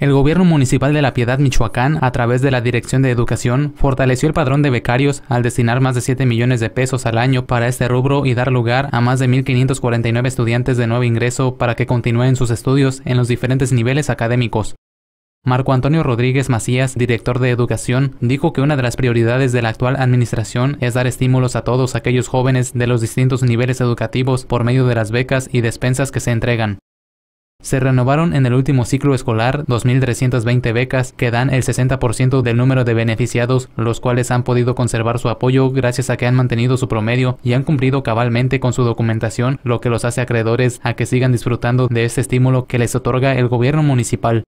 El gobierno municipal de La Piedad, Michoacán, a través de la Dirección de Educación, fortaleció el padrón de becarios al destinar más de 7 millones de pesos al año para este rubro y dar lugar a más de 1.549 estudiantes de nuevo ingreso para que continúen sus estudios en los diferentes niveles académicos. Marco Antonio Rodríguez Macías, director de Educación, dijo que una de las prioridades de la actual administración es dar estímulos a todos aquellos jóvenes de los distintos niveles educativos por medio de las becas y despensas que se entregan. Se renovaron en el último ciclo escolar 2.320 becas que dan el 60% del número de beneficiados, los cuales han podido conservar su apoyo gracias a que han mantenido su promedio y han cumplido cabalmente con su documentación, lo que los hace acreedores a que sigan disfrutando de este estímulo que les otorga el gobierno municipal.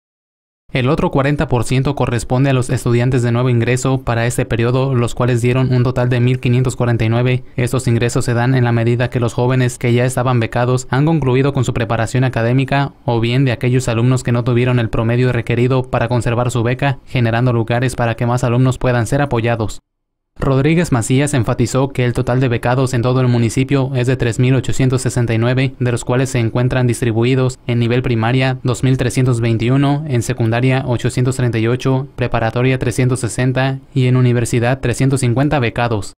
El otro 40% corresponde a los estudiantes de nuevo ingreso para este periodo, los cuales dieron un total de 1.549. Estos ingresos se dan en la medida que los jóvenes que ya estaban becados han concluido con su preparación académica o bien de aquellos alumnos que no tuvieron el promedio requerido para conservar su beca, generando lugares para que más alumnos puedan ser apoyados. Rodríguez Macías enfatizó que el total de becados en todo el municipio es de 3.869, de los cuales se encuentran distribuidos en nivel primaria 2.321, en secundaria 838, preparatoria 360 y en universidad 350 becados.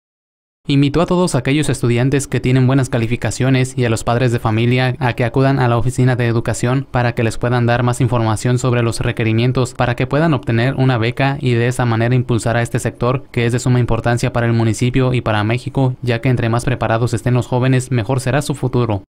Invitó a todos aquellos estudiantes que tienen buenas calificaciones y a los padres de familia a que acudan a la oficina de educación para que les puedan dar más información sobre los requerimientos para que puedan obtener una beca y de esa manera impulsar a este sector que es de suma importancia para el municipio y para México, ya que entre más preparados estén los jóvenes, mejor será su futuro.